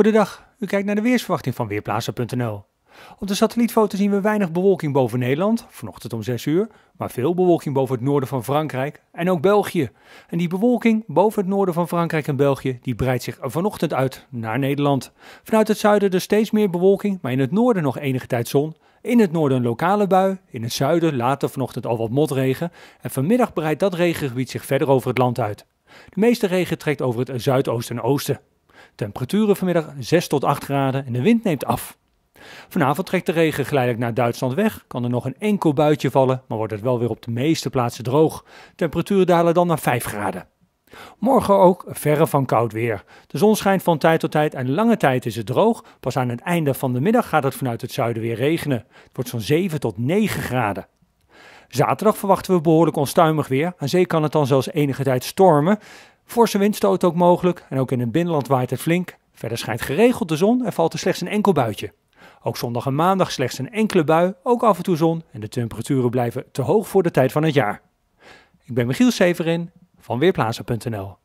Goedendag, u kijkt naar de weersverwachting van Weerplaatsen.nl. Op de satellietfoto zien we weinig bewolking boven Nederland, vanochtend om 6 uur, maar veel bewolking boven het noorden van Frankrijk en ook België. En die bewolking boven het noorden van Frankrijk en België, die breidt zich vanochtend uit naar Nederland. Vanuit het zuiden dus steeds meer bewolking, maar in het noorden nog enige tijd zon. In het noorden een lokale bui, in het zuiden later vanochtend al wat motregen en vanmiddag breidt dat regengebied zich verder over het land uit. De meeste regen trekt over het zuidoosten en oosten. Temperaturen vanmiddag 6 tot 8 graden en de wind neemt af. Vanavond trekt de regen geleidelijk naar Duitsland weg. Kan er nog een enkel buitje vallen, maar wordt het wel weer op de meeste plaatsen droog. Temperaturen dalen dan naar 5 graden. Morgen ook verre van koud weer. De zon schijnt van tijd tot tijd en lange tijd is het droog. Pas aan het einde van de middag gaat het vanuit het zuiden weer regenen. Het wordt zo'n 7 tot 9 graden. Zaterdag verwachten we behoorlijk onstuimig weer. Aan zee kan het dan zelfs enige tijd stormen. Forse windstoten ook mogelijk en ook in het binnenland waait het flink. Verder schijnt geregeld de zon en valt er slechts een enkel buitje. Ook zondag en maandag slechts een enkele bui, ook af en toe zon en de temperaturen blijven te hoog voor de tijd van het jaar. Ik ben Michiel Severin van Weerplaza.nl.